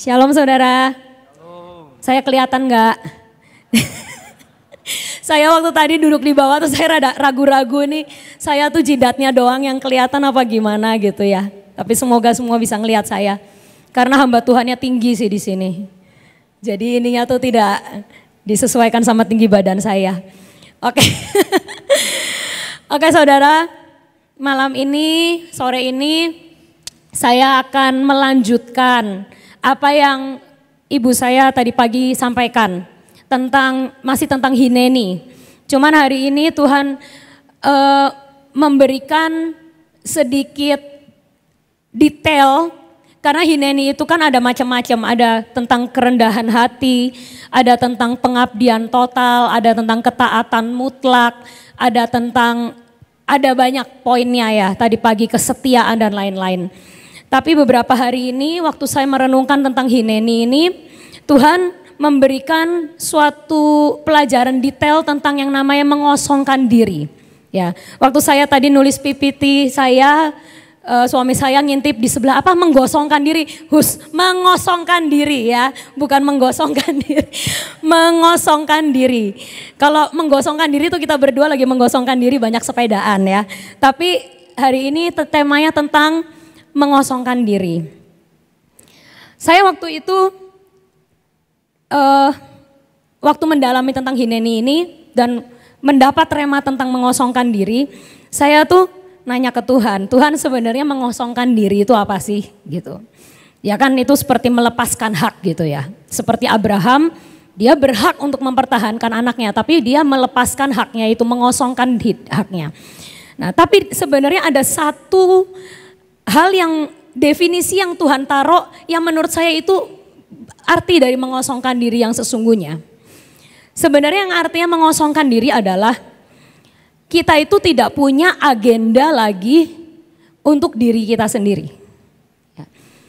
Shalom saudara. Shalom. Saya kelihatan nggak? saya waktu tadi duduk di bawah tuh saya rada ragu-ragu nih. Saya tuh jidatnya doang yang kelihatan apa gimana gitu ya. Tapi semoga semua bisa ngelihat saya. Karena hamba Tuhannya tinggi sih di sini. Jadi ininya tuh tidak disesuaikan sama tinggi badan saya. Oke. Oke okay, saudara, malam ini, sore ini saya akan melanjutkan apa yang ibu saya tadi pagi sampaikan tentang masih tentang Hineni. Cuman hari ini Tuhan uh, memberikan sedikit detail karena Hineni itu kan ada macam-macam, ada tentang kerendahan hati, ada tentang pengabdian total, ada tentang ketaatan mutlak, ada tentang ada banyak poinnya ya tadi pagi kesetiaan dan lain-lain. Tapi beberapa hari ini waktu saya merenungkan tentang Hineni ini, Tuhan memberikan suatu pelajaran detail tentang yang namanya mengosongkan diri. Ya, waktu saya tadi nulis PPT saya uh, suami saya ngintip di sebelah apa menggosongkan diri, hus mengosongkan diri ya, bukan menggosongkan diri, mengosongkan diri. Kalau menggosongkan diri itu kita berdua lagi menggosongkan diri banyak sepedaan ya. Tapi hari ini temanya tentang mengosongkan diri. Saya waktu itu uh, waktu mendalami tentang Hineni ini dan mendapat rema tentang mengosongkan diri, saya tuh nanya ke Tuhan, Tuhan sebenarnya mengosongkan diri itu apa sih gitu. Ya kan itu seperti melepaskan hak gitu ya. Seperti Abraham, dia berhak untuk mempertahankan anaknya, tapi dia melepaskan haknya itu, mengosongkan haknya. Nah, tapi sebenarnya ada satu hal yang definisi yang Tuhan taruh yang menurut saya itu arti dari mengosongkan diri yang sesungguhnya. Sebenarnya yang artinya mengosongkan diri adalah kita itu tidak punya agenda lagi untuk diri kita sendiri. Ya.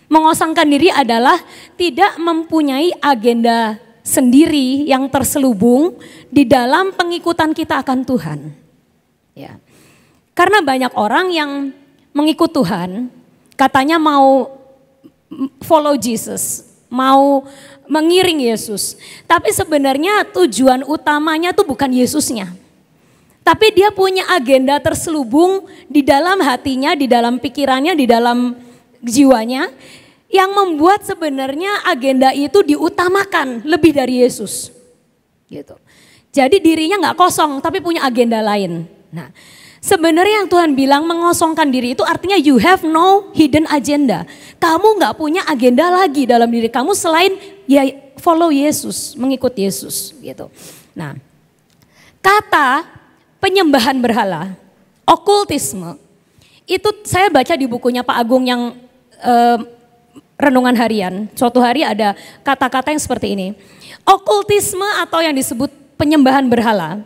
Mengosongkan diri adalah tidak mempunyai agenda sendiri yang terselubung di dalam pengikutan kita akan Tuhan. Ya. Karena banyak orang yang mengikut Tuhan, katanya mau follow Jesus, mau mengiring Yesus. Tapi sebenarnya tujuan utamanya itu bukan Yesusnya. Tapi dia punya agenda terselubung di dalam hatinya, di dalam pikirannya, di dalam jiwanya yang membuat sebenarnya agenda itu diutamakan lebih dari Yesus. Gitu. Jadi dirinya nggak kosong tapi punya agenda lain. Nah, Sebenarnya yang Tuhan bilang mengosongkan diri itu artinya you have no hidden agenda. Kamu nggak punya agenda lagi dalam diri kamu selain ya follow Yesus, mengikut Yesus gitu. Nah, kata penyembahan berhala, okultisme itu saya baca di bukunya Pak Agung yang eh, renungan harian. Suatu hari ada kata-kata yang seperti ini. Okultisme atau yang disebut penyembahan berhala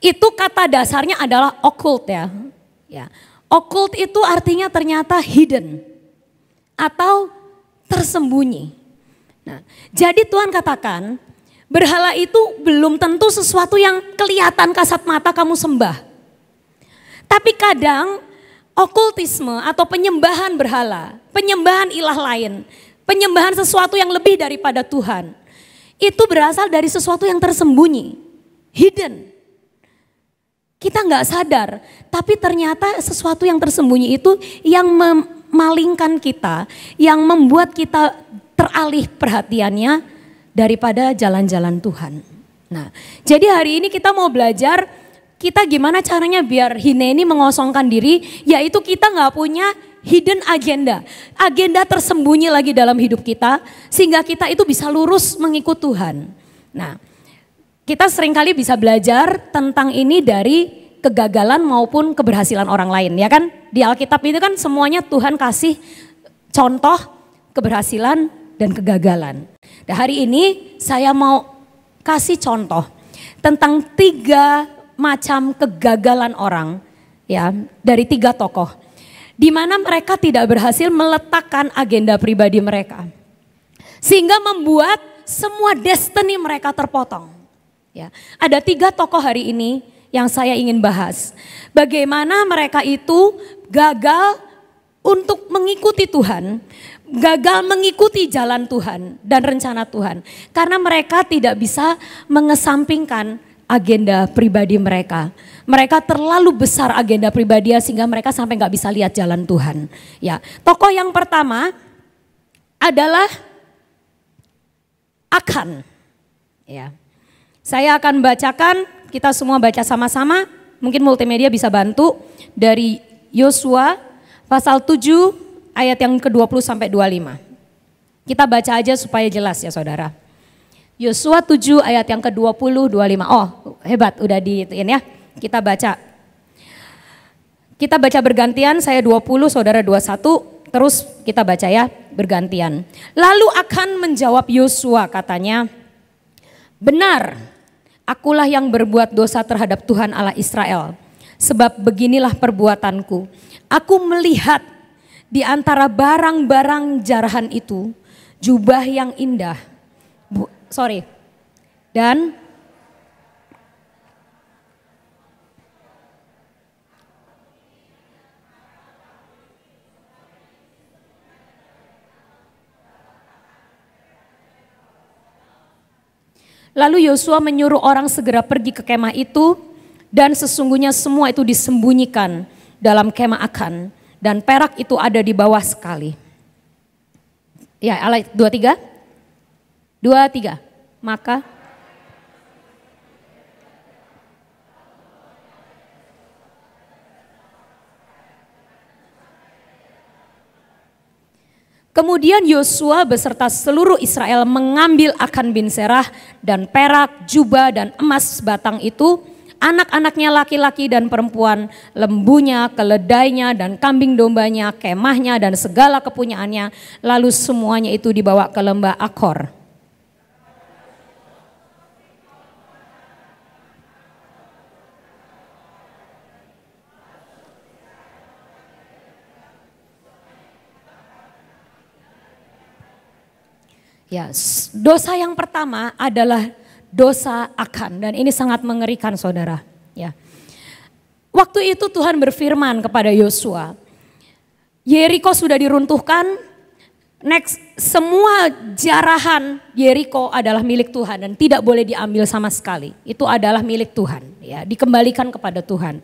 itu kata dasarnya adalah occult ya. ya. Occult itu artinya ternyata hidden atau tersembunyi. Nah, jadi Tuhan katakan, berhala itu belum tentu sesuatu yang kelihatan kasat mata kamu sembah. Tapi kadang okultisme atau penyembahan berhala, penyembahan ilah lain, penyembahan sesuatu yang lebih daripada Tuhan, itu berasal dari sesuatu yang tersembunyi, hidden. Kita nggak sadar, tapi ternyata sesuatu yang tersembunyi itu yang memalingkan kita, yang membuat kita teralih perhatiannya daripada jalan-jalan Tuhan. Nah, jadi hari ini kita mau belajar kita gimana caranya biar Hine ini mengosongkan diri, yaitu kita nggak punya hidden agenda. Agenda tersembunyi lagi dalam hidup kita sehingga kita itu bisa lurus mengikut Tuhan. Nah, kita seringkali bisa belajar tentang ini dari kegagalan maupun keberhasilan orang lain ya kan di Alkitab itu kan semuanya Tuhan kasih contoh keberhasilan dan kegagalan. Nah, hari ini saya mau kasih contoh tentang tiga macam kegagalan orang ya dari tiga tokoh di mana mereka tidak berhasil meletakkan agenda pribadi mereka sehingga membuat semua destiny mereka terpotong. Ya, ada tiga tokoh hari ini yang saya ingin bahas. Bagaimana mereka itu gagal untuk mengikuti Tuhan, gagal mengikuti jalan Tuhan dan rencana Tuhan. Karena mereka tidak bisa mengesampingkan agenda pribadi mereka. Mereka terlalu besar agenda pribadi sehingga mereka sampai nggak bisa lihat jalan Tuhan. Ya, tokoh yang pertama adalah Akan. Ya. Saya akan bacakan, kita semua baca sama-sama. Mungkin multimedia bisa bantu dari Yosua pasal 7 ayat yang ke-20 sampai 25. Kita baca aja supaya jelas ya saudara. Yosua 7 ayat yang ke-20 25. Oh, hebat udah diituin ya. Kita baca. Kita baca bergantian, saya 20, saudara 21. Terus kita baca ya bergantian. Lalu akan menjawab Yosua katanya, "Benar, Akulah yang berbuat dosa terhadap Tuhan Allah Israel. Sebab beginilah perbuatanku. Aku melihat di antara barang-barang jarahan itu jubah yang indah. Bu, sorry. Dan Lalu Yosua menyuruh orang segera pergi ke kemah itu dan sesungguhnya semua itu disembunyikan dalam kemah akan dan perak itu ada di bawah sekali. Ya, alat 23. 23. Maka Kemudian Yosua beserta seluruh Israel mengambil Akan bin Serah dan perak, jubah dan emas batang itu, anak-anaknya laki-laki dan perempuan, lembunya, keledainya dan kambing dombanya, kemahnya dan segala kepunyaannya, lalu semuanya itu dibawa ke lembah Akor. Ya, dosa yang pertama adalah dosa akan dan ini sangat mengerikan saudara. Ya. Waktu itu Tuhan berfirman kepada Yosua, Yeriko sudah diruntuhkan, next semua jarahan Yeriko adalah milik Tuhan dan tidak boleh diambil sama sekali. Itu adalah milik Tuhan, ya, dikembalikan kepada Tuhan.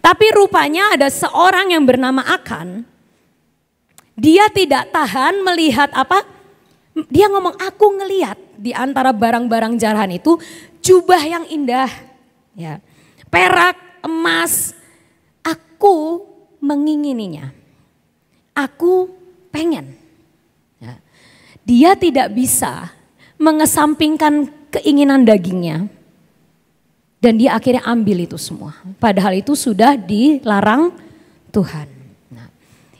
Tapi rupanya ada seorang yang bernama Akan, dia tidak tahan melihat apa? Dia ngomong, aku ngeliat di antara barang-barang jarahan itu jubah yang indah. ya Perak, emas, aku mengingininya. Aku pengen. Ya. Dia tidak bisa mengesampingkan keinginan dagingnya. Dan dia akhirnya ambil itu semua. Padahal itu sudah dilarang Tuhan.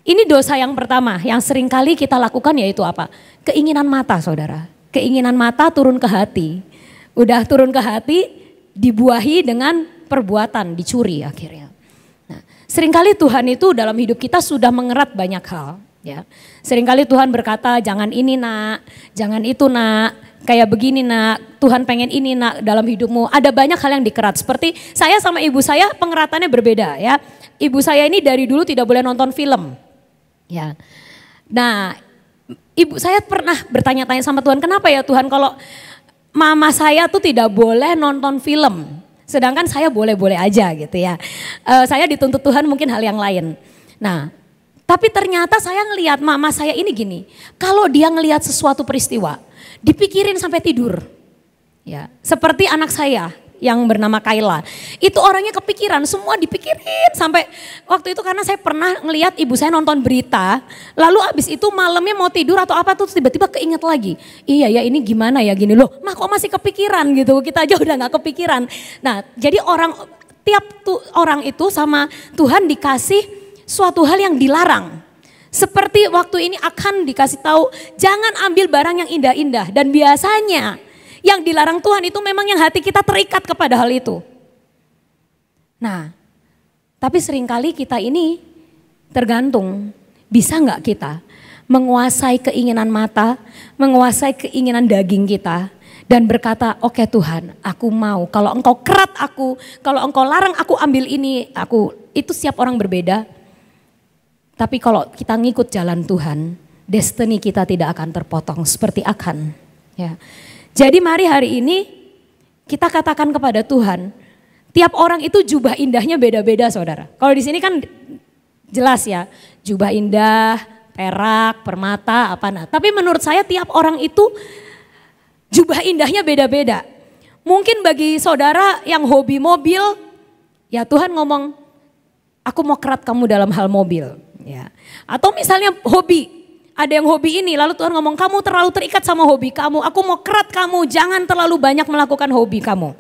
Ini dosa yang pertama, yang sering kali kita lakukan yaitu apa? Keinginan mata saudara. Keinginan mata turun ke hati. Udah turun ke hati, dibuahi dengan perbuatan, dicuri akhirnya. Nah, seringkali Tuhan itu dalam hidup kita sudah mengerat banyak hal. Ya, seringkali Tuhan berkata jangan ini nak, jangan itu nak, kayak begini nak, Tuhan pengen ini nak dalam hidupmu. Ada banyak hal yang dikerat. Seperti saya sama ibu saya pengeratannya berbeda ya. Ibu saya ini dari dulu tidak boleh nonton film Ya. Nah, ibu saya pernah bertanya-tanya sama Tuhan, kenapa ya Tuhan kalau mama saya tuh tidak boleh nonton film, sedangkan saya boleh-boleh aja gitu ya. E, saya dituntut Tuhan mungkin hal yang lain. Nah, tapi ternyata saya ngelihat mama saya ini gini, kalau dia ngelihat sesuatu peristiwa, dipikirin sampai tidur. Ya, seperti anak saya yang bernama Kaila. Itu orangnya kepikiran, semua dipikirin sampai waktu itu karena saya pernah ngelihat ibu saya nonton berita, lalu abis itu malamnya mau tidur atau apa tuh tiba-tiba keinget lagi. Iya ya ini gimana ya gini loh, mah kok masih kepikiran gitu, kita aja udah gak kepikiran. Nah jadi orang, tiap tu, orang itu sama Tuhan dikasih suatu hal yang dilarang. Seperti waktu ini akan dikasih tahu, jangan ambil barang yang indah-indah. Dan biasanya yang dilarang Tuhan itu memang yang hati kita terikat kepada hal itu. Nah, tapi seringkali kita ini tergantung bisa nggak kita menguasai keinginan mata, menguasai keinginan daging kita dan berkata, "Oke okay, Tuhan, aku mau. Kalau Engkau kerat aku, kalau Engkau larang aku ambil ini, aku itu siap orang berbeda." Tapi kalau kita ngikut jalan Tuhan, destiny kita tidak akan terpotong seperti akan ya. Jadi mari hari ini kita katakan kepada Tuhan, tiap orang itu jubah indahnya beda-beda saudara. Kalau di sini kan jelas ya, jubah indah, perak, permata, apa nah. Tapi menurut saya tiap orang itu jubah indahnya beda-beda. Mungkin bagi saudara yang hobi mobil, ya Tuhan ngomong, aku mau kerat kamu dalam hal mobil. Ya. Atau misalnya hobi, ada yang hobi ini, lalu Tuhan ngomong, kamu terlalu terikat sama hobi kamu, aku mau kerat kamu, jangan terlalu banyak melakukan hobi kamu.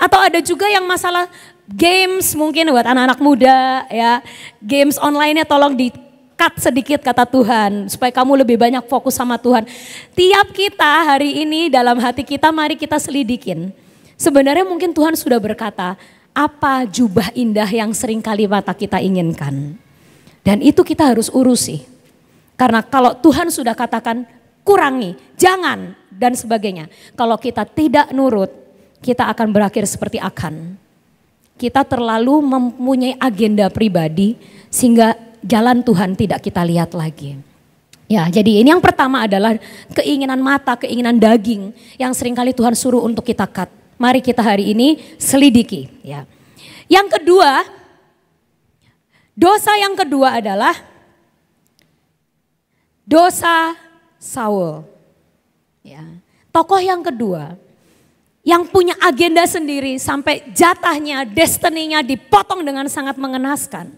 Atau ada juga yang masalah games mungkin buat anak-anak muda ya, games online-nya tolong di cut sedikit kata Tuhan, supaya kamu lebih banyak fokus sama Tuhan. Tiap kita hari ini dalam hati kita, mari kita selidikin. Sebenarnya mungkin Tuhan sudah berkata, apa jubah indah yang sering kali mata kita inginkan. Dan itu kita harus urusi. Karena kalau Tuhan sudah katakan kurangi, jangan dan sebagainya. Kalau kita tidak nurut, kita akan berakhir seperti akan. Kita terlalu mempunyai agenda pribadi sehingga jalan Tuhan tidak kita lihat lagi. Ya, jadi ini yang pertama adalah keinginan mata, keinginan daging yang seringkali Tuhan suruh untuk kita cut. Mari kita hari ini selidiki, ya. Yang kedua, dosa yang kedua adalah dosa Saul. Ya. Tokoh yang kedua yang punya agenda sendiri sampai jatahnya, destininya dipotong dengan sangat mengenaskan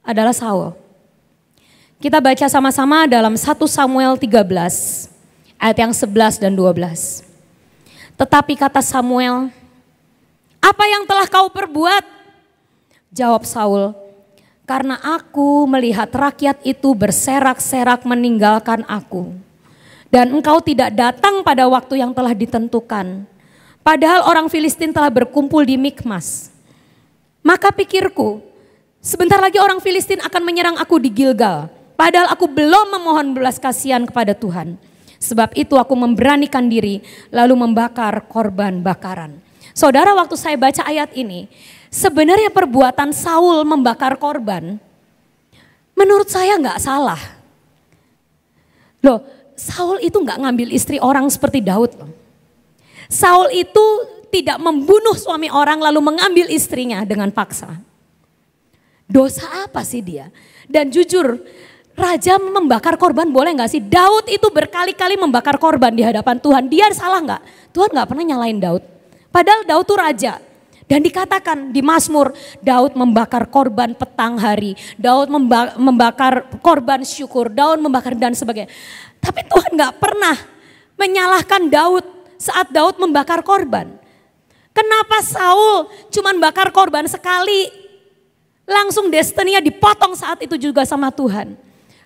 adalah Saul. Kita baca sama-sama dalam 1 Samuel 13 ayat yang 11 dan 12. Tetapi kata Samuel, "Apa yang telah kau perbuat?" Jawab Saul, karena aku melihat rakyat itu berserak-serak meninggalkan aku. Dan engkau tidak datang pada waktu yang telah ditentukan. Padahal orang Filistin telah berkumpul di Mikmas. Maka pikirku, sebentar lagi orang Filistin akan menyerang aku di Gilgal. Padahal aku belum memohon belas kasihan kepada Tuhan. Sebab itu aku memberanikan diri lalu membakar korban bakaran. Saudara waktu saya baca ayat ini, sebenarnya perbuatan Saul membakar korban, menurut saya nggak salah. Loh, Saul itu nggak ngambil istri orang seperti Daud. Saul itu tidak membunuh suami orang lalu mengambil istrinya dengan paksa. Dosa apa sih dia? Dan jujur, raja membakar korban boleh nggak sih? Daud itu berkali-kali membakar korban di hadapan Tuhan. Dia salah nggak? Tuhan nggak pernah nyalain Daud. Padahal Daud itu raja. Dan dikatakan di Mazmur, Daud membakar korban petang hari, Daud membakar korban syukur, Daud membakar dan sebagainya. Tapi Tuhan nggak pernah menyalahkan Daud saat Daud membakar korban. Kenapa Saul cuman bakar korban sekali, langsung destininya dipotong saat itu juga sama Tuhan.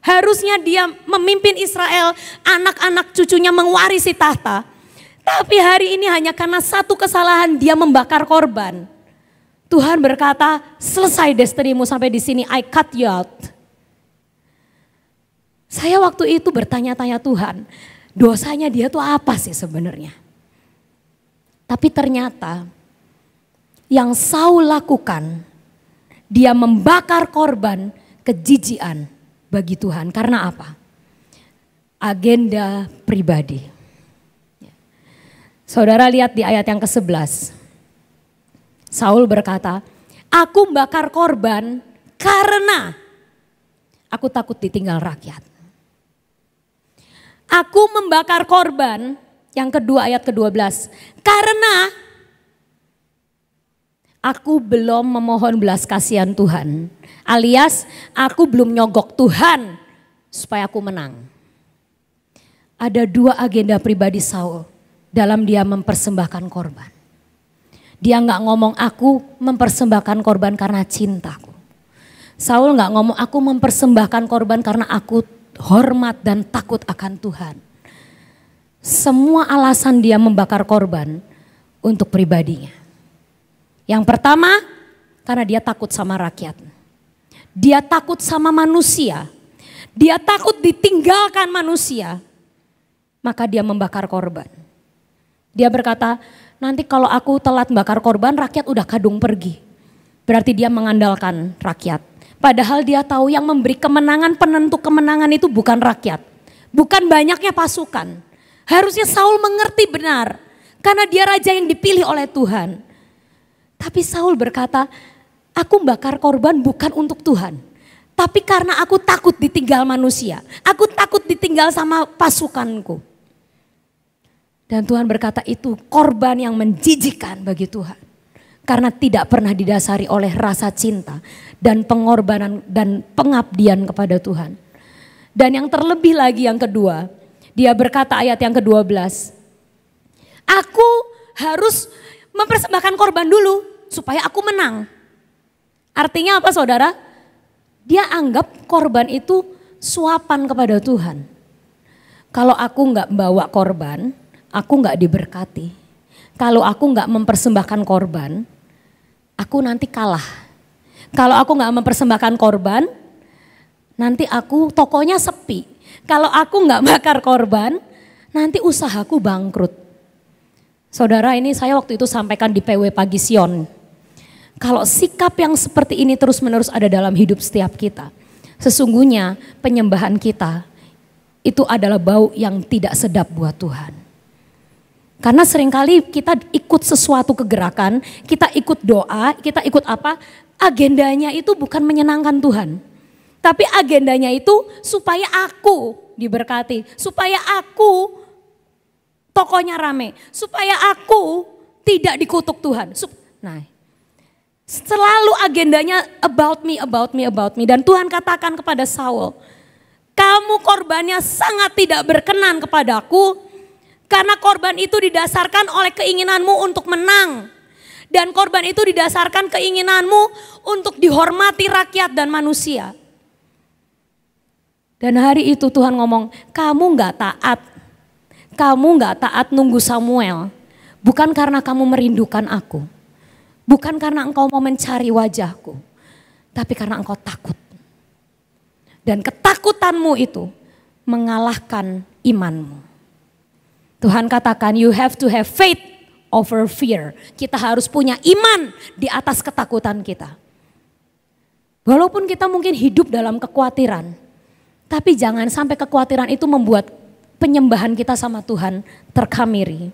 Harusnya dia memimpin Israel, anak-anak cucunya mewarisi tahta. Tapi hari ini hanya karena satu kesalahan dia membakar korban. Tuhan berkata, selesai destinimu sampai di sini, I cut you out. Saya waktu itu bertanya-tanya Tuhan, dosanya dia tuh apa sih sebenarnya? Tapi ternyata yang Saul lakukan, dia membakar korban kejijian bagi Tuhan. Karena apa? Agenda pribadi. Saudara lihat di ayat yang ke-11. Saul berkata, aku bakar korban karena aku takut ditinggal rakyat. Aku membakar korban yang kedua ayat ke-12 karena aku belum memohon belas kasihan Tuhan. Alias aku belum nyogok Tuhan supaya aku menang. Ada dua agenda pribadi Saul dalam dia mempersembahkan korban. Dia nggak ngomong aku mempersembahkan korban karena cintaku. Saul nggak ngomong aku mempersembahkan korban karena aku hormat dan takut akan Tuhan. Semua alasan dia membakar korban untuk pribadinya. Yang pertama karena dia takut sama rakyat. Dia takut sama manusia. Dia takut ditinggalkan manusia. Maka dia membakar korban dia berkata, nanti kalau aku telat bakar korban, rakyat udah kadung pergi. Berarti dia mengandalkan rakyat. Padahal dia tahu yang memberi kemenangan, penentu kemenangan itu bukan rakyat. Bukan banyaknya pasukan. Harusnya Saul mengerti benar. Karena dia raja yang dipilih oleh Tuhan. Tapi Saul berkata, aku bakar korban bukan untuk Tuhan. Tapi karena aku takut ditinggal manusia. Aku takut ditinggal sama pasukanku. Dan Tuhan berkata itu korban yang menjijikan bagi Tuhan. Karena tidak pernah didasari oleh rasa cinta dan pengorbanan dan pengabdian kepada Tuhan. Dan yang terlebih lagi yang kedua, dia berkata ayat yang ke-12. Aku harus mempersembahkan korban dulu supaya aku menang. Artinya apa saudara? Dia anggap korban itu suapan kepada Tuhan. Kalau aku nggak bawa korban, aku nggak diberkati. Kalau aku nggak mempersembahkan korban, aku nanti kalah. Kalau aku nggak mempersembahkan korban, nanti aku tokonya sepi. Kalau aku nggak bakar korban, nanti usahaku bangkrut. Saudara ini saya waktu itu sampaikan di PW Pagi Sion. Kalau sikap yang seperti ini terus-menerus ada dalam hidup setiap kita, sesungguhnya penyembahan kita itu adalah bau yang tidak sedap buat Tuhan. Karena seringkali kita ikut sesuatu kegerakan, kita ikut doa, kita ikut apa, agendanya itu bukan menyenangkan Tuhan. Tapi agendanya itu supaya aku diberkati, supaya aku tokonya rame, supaya aku tidak dikutuk Tuhan. Nah, selalu agendanya about me, about me, about me. Dan Tuhan katakan kepada Saul, kamu korbannya sangat tidak berkenan kepadaku, karena korban itu didasarkan oleh keinginanmu untuk menang. Dan korban itu didasarkan keinginanmu untuk dihormati rakyat dan manusia. Dan hari itu Tuhan ngomong, kamu gak taat. Kamu gak taat nunggu Samuel. Bukan karena kamu merindukan aku. Bukan karena engkau mau mencari wajahku. Tapi karena engkau takut. Dan ketakutanmu itu mengalahkan imanmu. Tuhan katakan you have to have faith over fear. Kita harus punya iman di atas ketakutan kita. Walaupun kita mungkin hidup dalam kekhawatiran, tapi jangan sampai kekhawatiran itu membuat penyembahan kita sama Tuhan terkamiri.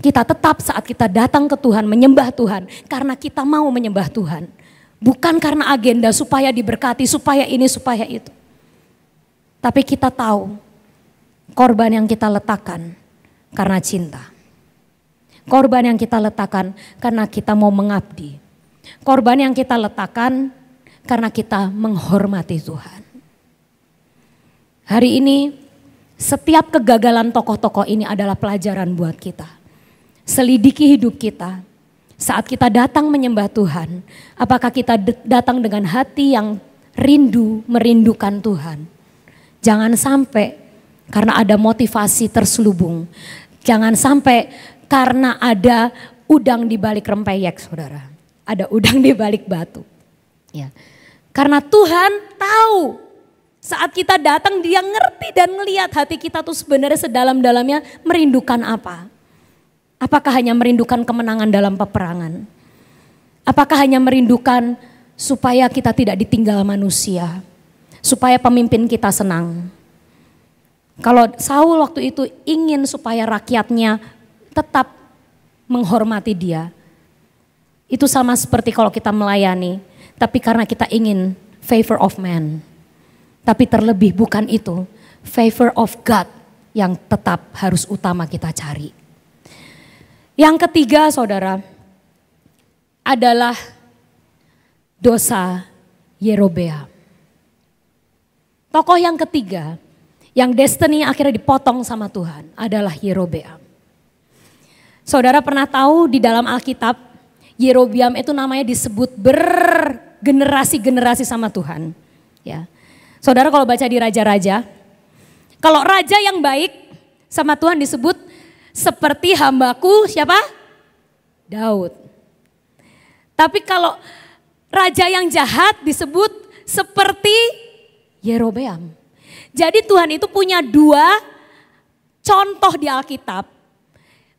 Kita tetap saat kita datang ke Tuhan menyembah Tuhan karena kita mau menyembah Tuhan. Bukan karena agenda supaya diberkati, supaya ini, supaya itu. Tapi kita tahu korban yang kita letakkan karena cinta. Korban yang kita letakkan karena kita mau mengabdi. Korban yang kita letakkan karena kita menghormati Tuhan. Hari ini setiap kegagalan tokoh-tokoh ini adalah pelajaran buat kita. Selidiki hidup kita. Saat kita datang menyembah Tuhan, apakah kita datang dengan hati yang rindu merindukan Tuhan? Jangan sampai karena ada motivasi terselubung. Jangan sampai karena ada udang di balik rempeyek, saudara. Ada udang di balik batu. Ya. Karena Tuhan tahu saat kita datang dia ngerti dan melihat hati kita tuh sebenarnya sedalam-dalamnya merindukan apa. Apakah hanya merindukan kemenangan dalam peperangan? Apakah hanya merindukan supaya kita tidak ditinggal manusia? Supaya pemimpin kita senang? Kalau Saul waktu itu ingin supaya rakyatnya tetap menghormati dia, itu sama seperti kalau kita melayani, tapi karena kita ingin favor of man. Tapi terlebih bukan itu, favor of God yang tetap harus utama kita cari. Yang ketiga saudara, adalah dosa Yerobea. Tokoh yang ketiga yang destiny akhirnya dipotong sama Tuhan adalah Yerobeam. Saudara pernah tahu di dalam Alkitab Yerobeam itu namanya disebut bergenerasi-generasi sama Tuhan. Ya. Saudara kalau baca di Raja-Raja, kalau raja yang baik sama Tuhan disebut seperti hambaku siapa? Daud. Tapi kalau raja yang jahat disebut seperti Yerobeam. Jadi Tuhan itu punya dua contoh di Alkitab.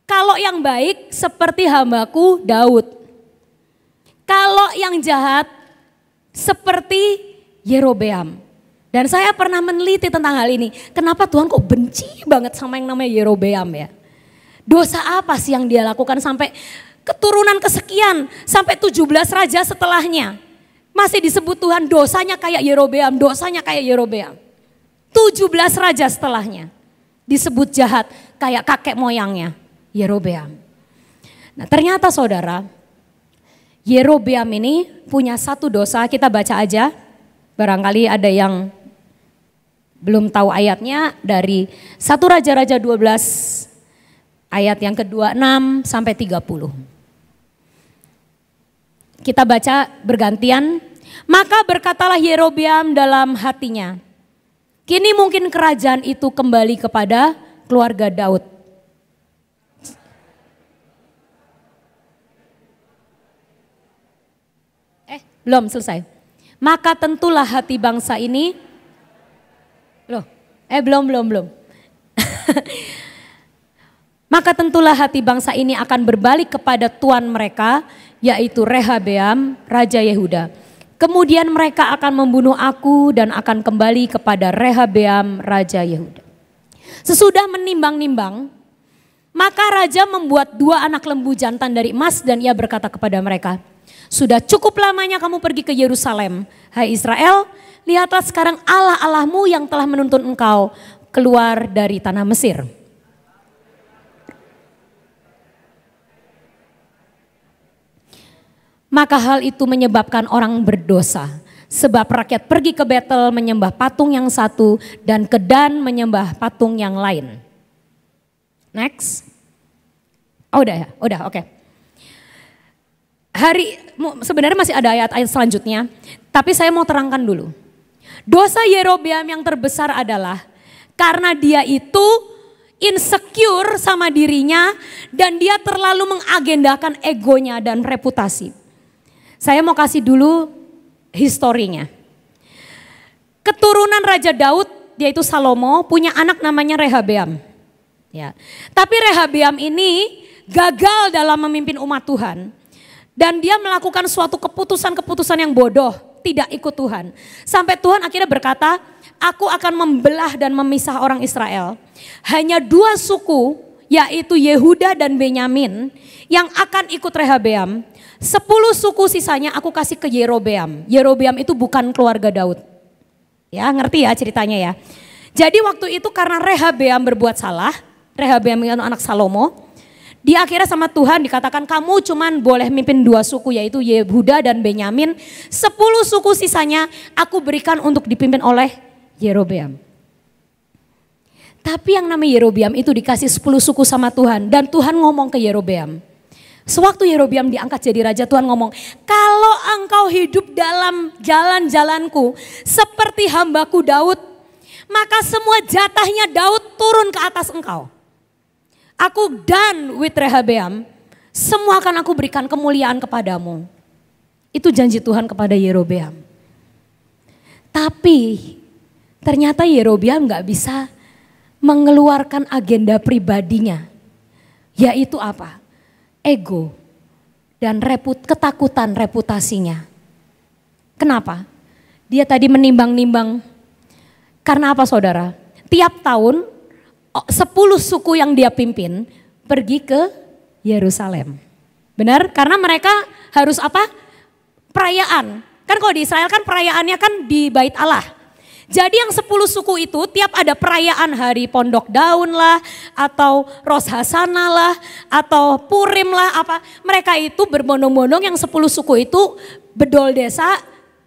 Kalau yang baik seperti hambaku Daud. Kalau yang jahat seperti Yerobeam. Dan saya pernah meneliti tentang hal ini. Kenapa Tuhan kok benci banget sama yang namanya Yerobeam ya? Dosa apa sih yang dia lakukan sampai keturunan kesekian sampai 17 raja setelahnya. Masih disebut Tuhan dosanya kayak Yerobeam, dosanya kayak Yerobeam. 17 raja setelahnya disebut jahat kayak kakek moyangnya Yerobeam. Nah, ternyata saudara Yerobeam ini punya satu dosa, kita baca aja. Barangkali ada yang belum tahu ayatnya dari satu Raja-raja 12 ayat yang kedua enam sampai 30. Kita baca bergantian, maka berkatalah Yerobeam dalam hatinya, Kini mungkin kerajaan itu kembali kepada keluarga Daud. Eh, belum selesai. Maka tentulah hati bangsa ini Loh, eh belum belum belum. Maka tentulah hati bangsa ini akan berbalik kepada tuan mereka yaitu Rehabeam, raja Yehuda Kemudian mereka akan membunuh aku dan akan kembali kepada Rehabeam Raja Yehuda. Sesudah menimbang-nimbang, maka raja membuat dua anak lembu jantan dari emas dan ia berkata kepada mereka, Sudah cukup lamanya kamu pergi ke Yerusalem, hai Israel, lihatlah sekarang Allah-Allahmu yang telah menuntun engkau keluar dari tanah Mesir.' Maka hal itu menyebabkan orang berdosa. Sebab rakyat pergi ke Betel menyembah patung yang satu dan ke Dan menyembah patung yang lain. Next. Oh udah ya, oh, udah oke. Okay. Hari sebenarnya masih ada ayat-ayat selanjutnya, tapi saya mau terangkan dulu. Dosa Yerobeam yang terbesar adalah karena dia itu insecure sama dirinya dan dia terlalu mengagendakan egonya dan reputasi. Saya mau kasih dulu historinya. Keturunan Raja Daud, yaitu Salomo, punya anak namanya Rehabeam. Ya. Tapi Rehabeam ini gagal dalam memimpin umat Tuhan. Dan dia melakukan suatu keputusan-keputusan yang bodoh, tidak ikut Tuhan. Sampai Tuhan akhirnya berkata, aku akan membelah dan memisah orang Israel. Hanya dua suku, yaitu Yehuda dan Benyamin, yang akan ikut Rehabeam Sepuluh suku sisanya aku kasih ke Yerobeam. Yerobeam itu bukan keluarga Daud. Ya ngerti ya ceritanya ya. Jadi waktu itu karena Rehabeam berbuat salah, Rehabeam itu anak Salomo, di akhirnya sama Tuhan dikatakan kamu cuman boleh mimpin dua suku yaitu Yehuda dan Benyamin. Sepuluh suku sisanya aku berikan untuk dipimpin oleh Yerobeam. Tapi yang namanya Yerobeam itu dikasih sepuluh suku sama Tuhan dan Tuhan ngomong ke Yerobeam. Sewaktu Yerobiam diangkat jadi raja, Tuhan ngomong, kalau engkau hidup dalam jalan-jalanku seperti hambaku Daud, maka semua jatahnya Daud turun ke atas engkau. Aku dan with Rehabeam, semua akan aku berikan kemuliaan kepadamu. Itu janji Tuhan kepada Yerobeam. Tapi ternyata Yerobeam gak bisa mengeluarkan agenda pribadinya. Yaitu apa? ego dan reput ketakutan reputasinya. Kenapa? Dia tadi menimbang-nimbang. Karena apa saudara? Tiap tahun 10 suku yang dia pimpin pergi ke Yerusalem. Benar? Karena mereka harus apa? Perayaan. Kan kalau di Israel kan perayaannya kan di bait Allah. Jadi yang sepuluh suku itu tiap ada perayaan hari pondok daun lah atau Ros Hasana lah atau Purim lah apa mereka itu berbondong-bondong yang sepuluh suku itu bedol desa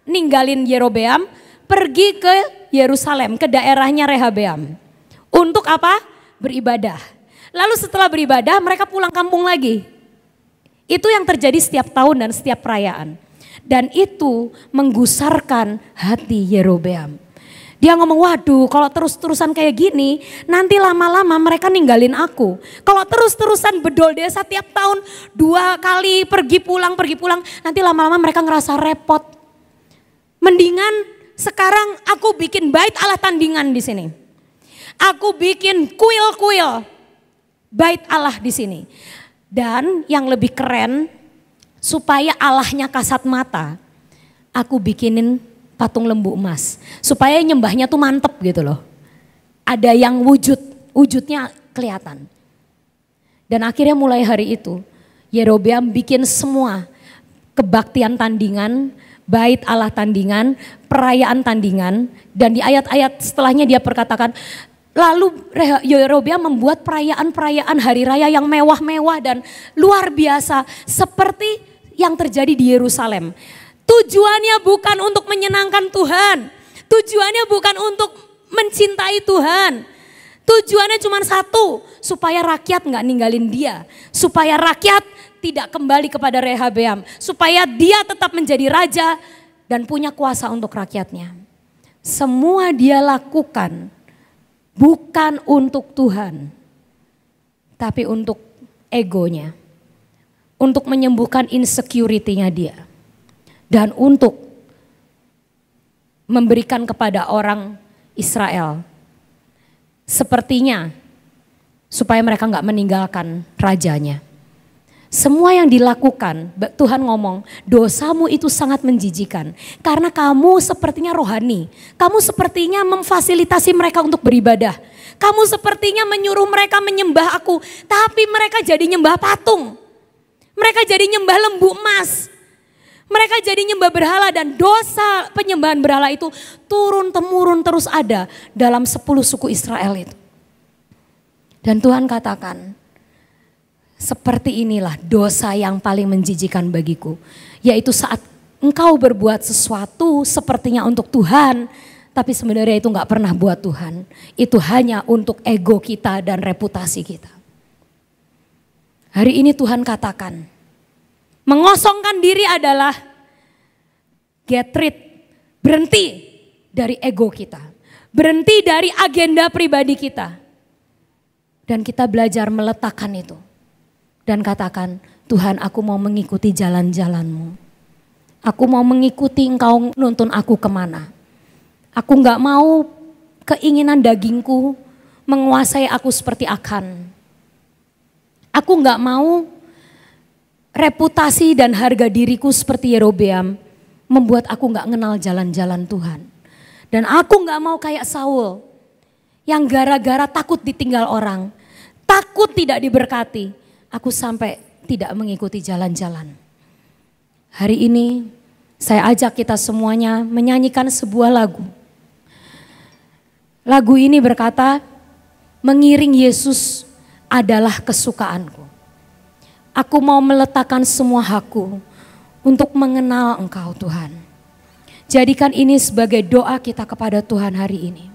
ninggalin Yerobeam pergi ke Yerusalem ke daerahnya Rehabeam. Untuk apa? Beribadah. Lalu setelah beribadah mereka pulang kampung lagi. Itu yang terjadi setiap tahun dan setiap perayaan. Dan itu menggusarkan hati Yerobeam. Dia ngomong, waduh kalau terus-terusan kayak gini, nanti lama-lama mereka ninggalin aku. Kalau terus-terusan bedol desa tiap tahun, dua kali pergi pulang, pergi pulang, nanti lama-lama mereka ngerasa repot. Mendingan sekarang aku bikin bait Allah tandingan di sini. Aku bikin kuil-kuil bait Allah di sini. Dan yang lebih keren, supaya Allahnya kasat mata, aku bikinin patung lembu emas. Supaya nyembahnya tuh mantep gitu loh. Ada yang wujud, wujudnya kelihatan. Dan akhirnya mulai hari itu, Yerobeam bikin semua kebaktian tandingan, bait Allah tandingan, perayaan tandingan, dan di ayat-ayat setelahnya dia perkatakan, Lalu Yerobeam membuat perayaan-perayaan hari raya yang mewah-mewah dan luar biasa seperti yang terjadi di Yerusalem. Tujuannya bukan untuk menyenangkan Tuhan. Tujuannya bukan untuk mencintai Tuhan. Tujuannya cuma satu, supaya rakyat nggak ninggalin dia. Supaya rakyat tidak kembali kepada Rehabeam. Supaya dia tetap menjadi raja dan punya kuasa untuk rakyatnya. Semua dia lakukan bukan untuk Tuhan, tapi untuk egonya. Untuk menyembuhkan insecurity-nya dia dan untuk memberikan kepada orang Israel. Sepertinya supaya mereka nggak meninggalkan rajanya. Semua yang dilakukan, Tuhan ngomong, dosamu itu sangat menjijikan. Karena kamu sepertinya rohani. Kamu sepertinya memfasilitasi mereka untuk beribadah. Kamu sepertinya menyuruh mereka menyembah aku. Tapi mereka jadi nyembah patung. Mereka jadi nyembah lembu emas. Mereka jadi nyembah berhala dan dosa penyembahan berhala itu turun-temurun terus ada dalam sepuluh suku Israel itu. Dan Tuhan katakan, seperti inilah dosa yang paling menjijikan bagiku. Yaitu saat engkau berbuat sesuatu sepertinya untuk Tuhan, tapi sebenarnya itu nggak pernah buat Tuhan. Itu hanya untuk ego kita dan reputasi kita. Hari ini Tuhan katakan, Mengosongkan diri adalah get rid, berhenti dari ego kita. Berhenti dari agenda pribadi kita. Dan kita belajar meletakkan itu. Dan katakan, Tuhan aku mau mengikuti jalan-jalanmu. Aku mau mengikuti engkau nuntun aku kemana. Aku nggak mau keinginan dagingku menguasai aku seperti akan. Aku nggak mau reputasi dan harga diriku seperti Yerobeam membuat aku nggak kenal jalan-jalan Tuhan. Dan aku nggak mau kayak Saul yang gara-gara takut ditinggal orang, takut tidak diberkati, aku sampai tidak mengikuti jalan-jalan. Hari ini saya ajak kita semuanya menyanyikan sebuah lagu. Lagu ini berkata, mengiring Yesus adalah kesukaanku. Aku mau meletakkan semua hakku untuk mengenal Engkau Tuhan. Jadikan ini sebagai doa kita kepada Tuhan hari ini.